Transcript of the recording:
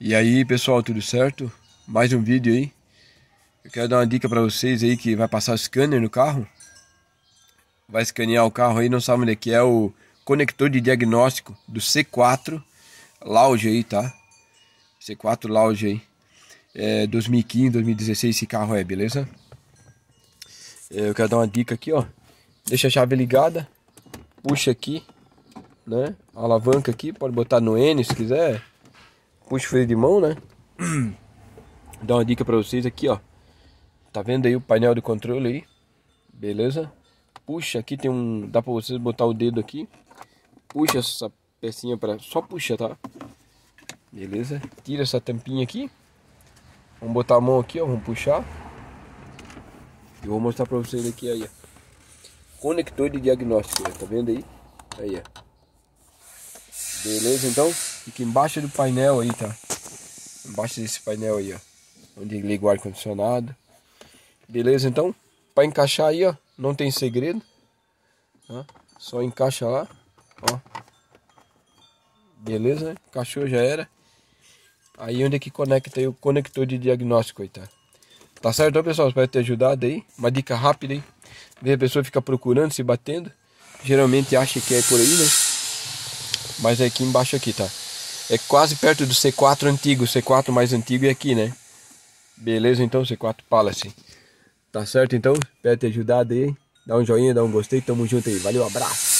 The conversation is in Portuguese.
E aí pessoal, tudo certo? Mais um vídeo aí. Eu quero dar uma dica para vocês aí que vai passar o scanner no carro. Vai escanear o carro aí, não sabe onde é que é o conector de diagnóstico do C4 Lounge aí, tá? C4 Lounge aí. É 2015, 2016 esse carro é, beleza? É, eu quero dar uma dica aqui, ó. Deixa a chave ligada. Puxa aqui, né? A alavanca aqui, pode botar no N se quiser puxa freio de mão, né? Dá uma dica para vocês aqui, ó. Tá vendo aí o painel de controle aí? Beleza? Puxa, aqui tem um, dá para vocês botar o dedo aqui. Puxa essa pecinha para, só puxa, tá? Beleza? Tira essa tampinha aqui. Vamos botar a mão aqui, ó, vamos puxar. E vou mostrar para vocês aqui aí, ó. Conector de diagnóstico, né? tá vendo aí? Aí, ó. Beleza, então? Fica embaixo do painel aí, tá? Embaixo desse painel aí, ó. Onde liga o ar-condicionado. Beleza, então? Pra encaixar aí, ó. Não tem segredo. Tá? Só encaixa lá. Ó. Beleza, Encaixou, já era. Aí onde é que conecta aí o conector de diagnóstico aí, tá? Tá certo, então, pessoal? Espero ter ajudado aí. Uma dica rápida aí. Vê a pessoa fica procurando, se batendo. Geralmente acha que é por aí, né? Mas é aqui embaixo aqui, tá? É quase perto do C4 antigo. C4 mais antigo é aqui, né? Beleza, então, C4 Palace. Tá certo, então? Espero ter ajudado aí. Dá um joinha, dá um gostei. Tamo junto aí. Valeu, abraço.